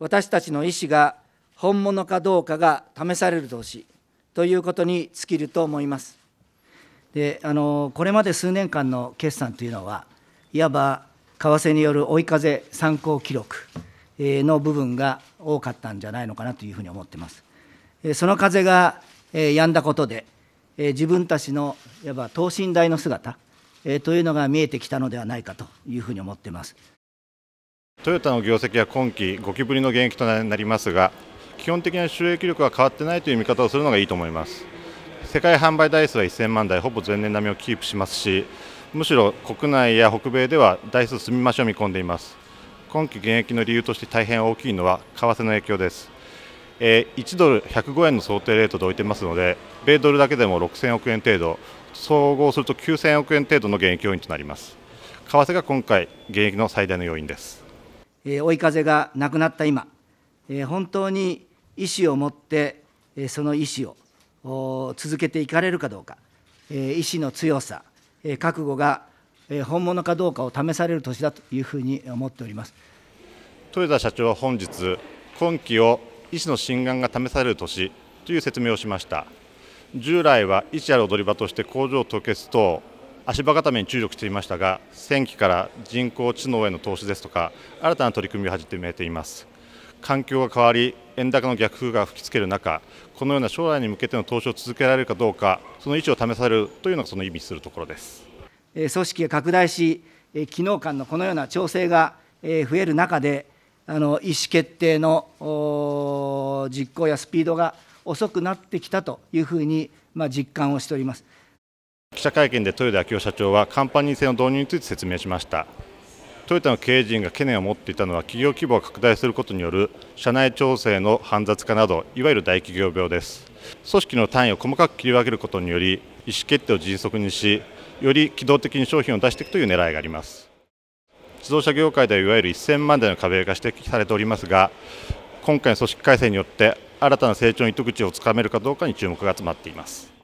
私たちの意思が本物かどうかが試される同士ということに尽きると思います。であのこれまで数年間の決算というのはいわば為替による追い風参考記録の部分が多かったんじゃないのかなというふうに思ってます。その風が止んだことで自分たちのいわば等身大の姿というのが見えてきたのではないかというふうに思ってます。トヨタの業績は今期5期ぶりの減益となりますが基本的な収益力は変わってないという見方をするのがいいと思います世界販売台数は1000万台ほぼ前年並みをキープしますしむしろ国内や北米では台数済みましょう見込んでいます今期減益の理由として大変大きいのは為替の影響ですえ1ドル105円の想定レートで置いてますので米ドルだけでも6000億円程度総合すると9000億円程度の減益要因となります為替が今回減益の最大の要因です追い風がなくなった今、本当に意思を持って、その意思を続けていかれるかどうか、意思の強さ、覚悟が本物かどうかを試される年だというふうに思っております豊田社長は本日、今期を医師の心眼が試される年という説明をしました。従来は医師や踊り場として工場凍結等足場固めに注力していましたが戦期から人工知能への投資ですとか新たな取り組みを始めています環境が変わり円高の逆風が吹きつける中このような将来に向けての投資を続けられるかどうかその位置を試されるというのがその意味するところです組織が拡大し機能間のこのような調整が増える中であの意思決定の実行やスピードが遅くなってきたというふうに、まあ、実感をしております。記者会見で豊田章男社長はカンパニー制の導入について説明しましたトヨタの経営陣が懸念を持っていたのは企業規模が拡大することによる社内調整の煩雑化などいわゆる大企業病です組織の単位を細かく切り分けることにより意思決定を迅速にしより機動的に商品を出していくという狙いがあります自動車業界ではいわゆる1000万台の壁が指摘されておりますが今回の組織改正によって新たな成長の糸口をつかめるかどうかに注目が集まっています